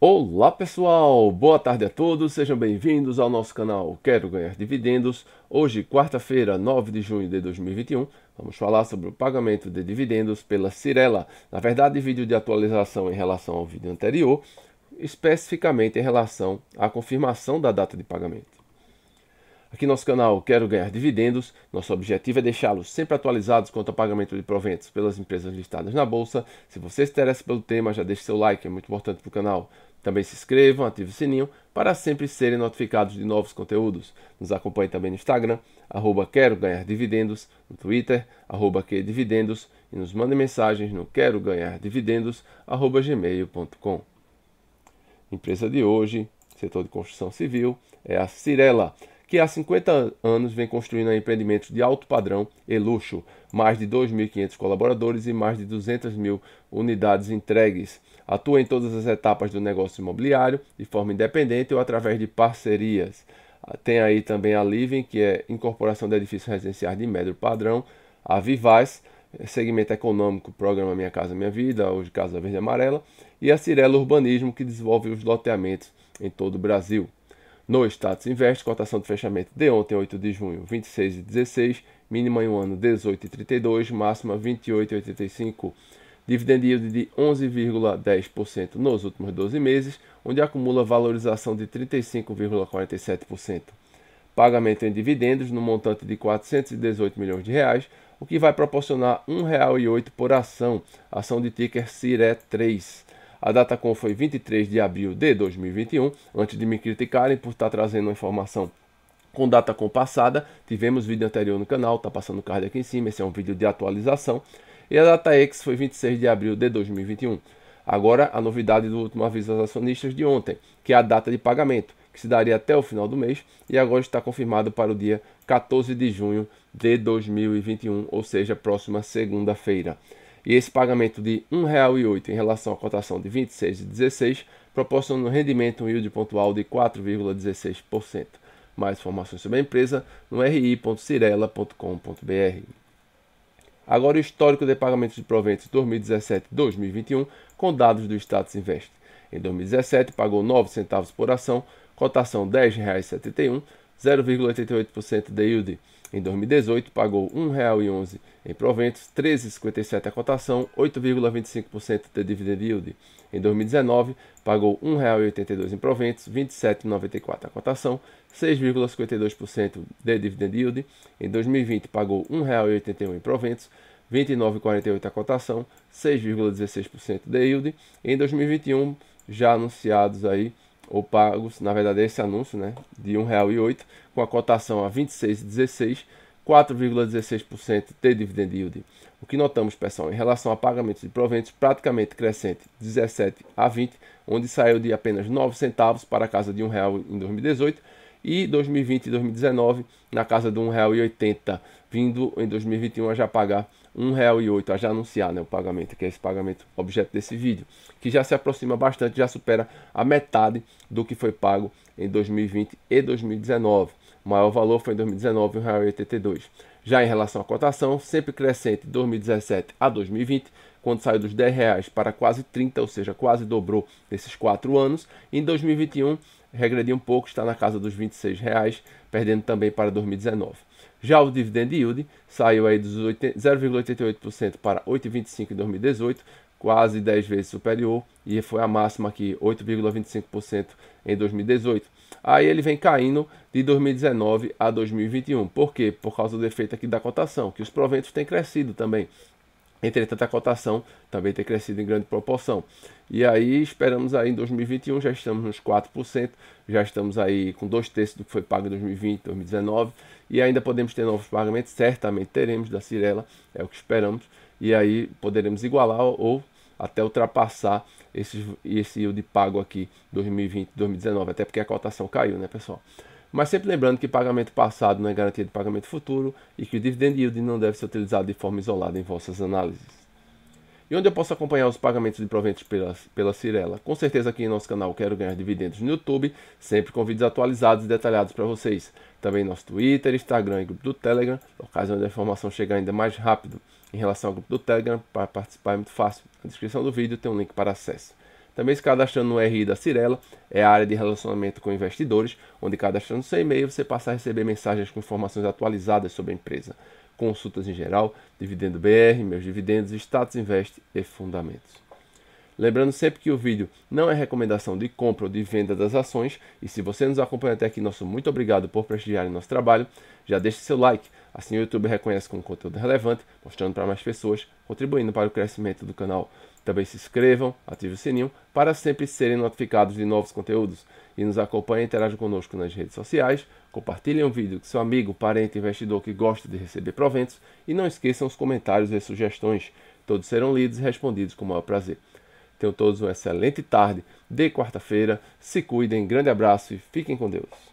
Olá pessoal, boa tarde a todos, sejam bem-vindos ao nosso canal Quero Ganhar Dividendos. Hoje, quarta-feira, 9 de junho de 2021, vamos falar sobre o pagamento de dividendos pela Cirela. Na verdade, vídeo de atualização em relação ao vídeo anterior, especificamente em relação à confirmação da data de pagamento. Aqui nosso canal Quero Ganhar Dividendos. Nosso objetivo é deixá-los sempre atualizados quanto ao pagamento de proventos pelas empresas listadas na Bolsa. Se você se interessa pelo tema, já deixe seu like, é muito importante para o canal. Também se inscrevam, ative o sininho para sempre serem notificados de novos conteúdos. Nos acompanhe também no Instagram, arroba quero ganhar dividendos, no Twitter, arroba que dividendos e nos mande mensagens no quero ganhar dividendos, arroba gmail.com. Empresa de hoje, setor de construção civil, é a Cirela que há 50 anos vem construindo empreendimentos de alto padrão e luxo, mais de 2.500 colaboradores e mais de 200 mil unidades entregues. Atua em todas as etapas do negócio imobiliário, de forma independente ou através de parcerias. Ah, tem aí também a Living, que é incorporação de edifícios residenciais de médio padrão, a Vivaz, segmento econômico, programa Minha Casa Minha Vida, hoje Casa Verde e Amarela, e a Cirela Urbanismo, que desenvolve os loteamentos em todo o Brasil. No status investe, cotação de fechamento de ontem, 8 de junho, 26 e 16, mínima em um ano 18,32, máxima 28,85. Dividend yield de 11,10% nos últimos 12 meses, onde acumula valorização de 35,47%. Pagamento em dividendos no montante de 418 milhões de reais, o que vai proporcionar R$ 1,08 por ação, ação de ticker CIRE 3. A com foi 23 de abril de 2021. Antes de me criticarem por estar tá trazendo uma informação com data com passada, tivemos vídeo anterior no canal, tá passando o card aqui em cima, esse é um vídeo de atualização. E a data X foi 26 de abril de 2021. Agora, a novidade do último aviso aos acionistas de ontem, que é a data de pagamento, que se daria até o final do mês e agora está confirmado para o dia 14 de junho de 2021, ou seja, próxima segunda-feira e esse pagamento de R$ 1,08 em relação à cotação de R$ 26,16 proporciona um rendimento um yield pontual de 4,16%. Mais informações sobre a empresa no ri.cirela.com.br. Agora o histórico de pagamentos de proventos 2017-2021 com dados do Status Invest. Em 2017 pagou 9 centavos por ação, cotação R$ 10,71, 0,88% de yield. Em 2018, pagou R$ 1,11 em proventos, 13,57 a cotação, 8,25% de dividend yield. Em 2019, pagou R$ 1,82 em proventos, 27,94 a cotação, 6,52% de dividend yield. Em 2020, pagou R$ 1,81 em proventos, 29,48 a cotação, 6,16% de yield. Em 2021, já anunciados aí ou pagos, na verdade, esse anúncio, né, de R$ 1,08, com a cotação a R$ 26,16, 4,16% de dividend yield. O que notamos, pessoal, em relação a pagamentos de proventos, praticamente crescente, 17 a 20, onde saiu de apenas R$ centavos para a casa de R$ 1,00 em 2018, e 2020 e 2019 na casa de R$ 1,80, vindo em 2021 a já pagar R$ R$1,08 a já anunciar né, o pagamento, que é esse pagamento objeto desse vídeo, que já se aproxima bastante, já supera a metade do que foi pago em 2020 e 2019. O maior valor foi em 2019, R$1,82. Já em relação à cotação, sempre crescente de 2017 a 2020, quando saiu dos R$10 para quase 30, ou seja, quase dobrou nesses quatro anos. Em 2021 regredir um pouco, está na casa dos R$ 26,00, perdendo também para 2019. Já o dividend yield saiu aí dos 0,88% para 8,25% em 2018, quase 10 vezes superior, e foi a máxima aqui, 8,25% em 2018. Aí ele vem caindo de 2019 a 2021. Por quê? Por causa do efeito aqui da cotação, que os proventos têm crescido também. Entretanto, a cotação também tem crescido em grande proporção. E aí esperamos aí em 2021, já estamos nos 4%, já estamos aí com dois terços do que foi pago em 2020, 2019, e ainda podemos ter novos pagamentos, certamente teremos da Cirela, é o que esperamos, e aí poderemos igualar ou até ultrapassar esse, esse yield pago aqui 2020, 2019, até porque a cotação caiu, né pessoal? Mas sempre lembrando que pagamento passado não é garantia de pagamento futuro e que o dividend yield não deve ser utilizado de forma isolada em vossas análises. E onde eu posso acompanhar os pagamentos de proventos pela, pela Cirela? Com certeza aqui em nosso canal Quero Ganhar Dividendos no YouTube, sempre com vídeos atualizados e detalhados para vocês. Também nosso Twitter, Instagram e grupo do Telegram, ocasião onde a informação chega ainda mais rápido. Em relação ao grupo do Telegram, para participar é muito fácil. Na descrição do vídeo tem um link para acesso. Também se cadastrando no RI da Cirela, é a área de relacionamento com investidores, onde cadastrando seu e-mail você passa a receber mensagens com informações atualizadas sobre a empresa, consultas em geral, dividendo BR, meus dividendos, status invest e fundamentos. Lembrando sempre que o vídeo não é recomendação de compra ou de venda das ações. E se você nos acompanha até aqui, nosso muito obrigado por o nosso trabalho. Já deixe seu like, assim o YouTube reconhece como conteúdo relevante, mostrando para mais pessoas, contribuindo para o crescimento do canal. Também se inscrevam, ative o sininho para sempre serem notificados de novos conteúdos e nos acompanhem e interajam conosco nas redes sociais. Compartilhem o vídeo com seu amigo, parente, investidor que gosta de receber proventos e não esqueçam os comentários e sugestões. Todos serão lidos e respondidos com o maior prazer. Tenham todos uma excelente tarde de quarta-feira. Se cuidem, grande abraço e fiquem com Deus.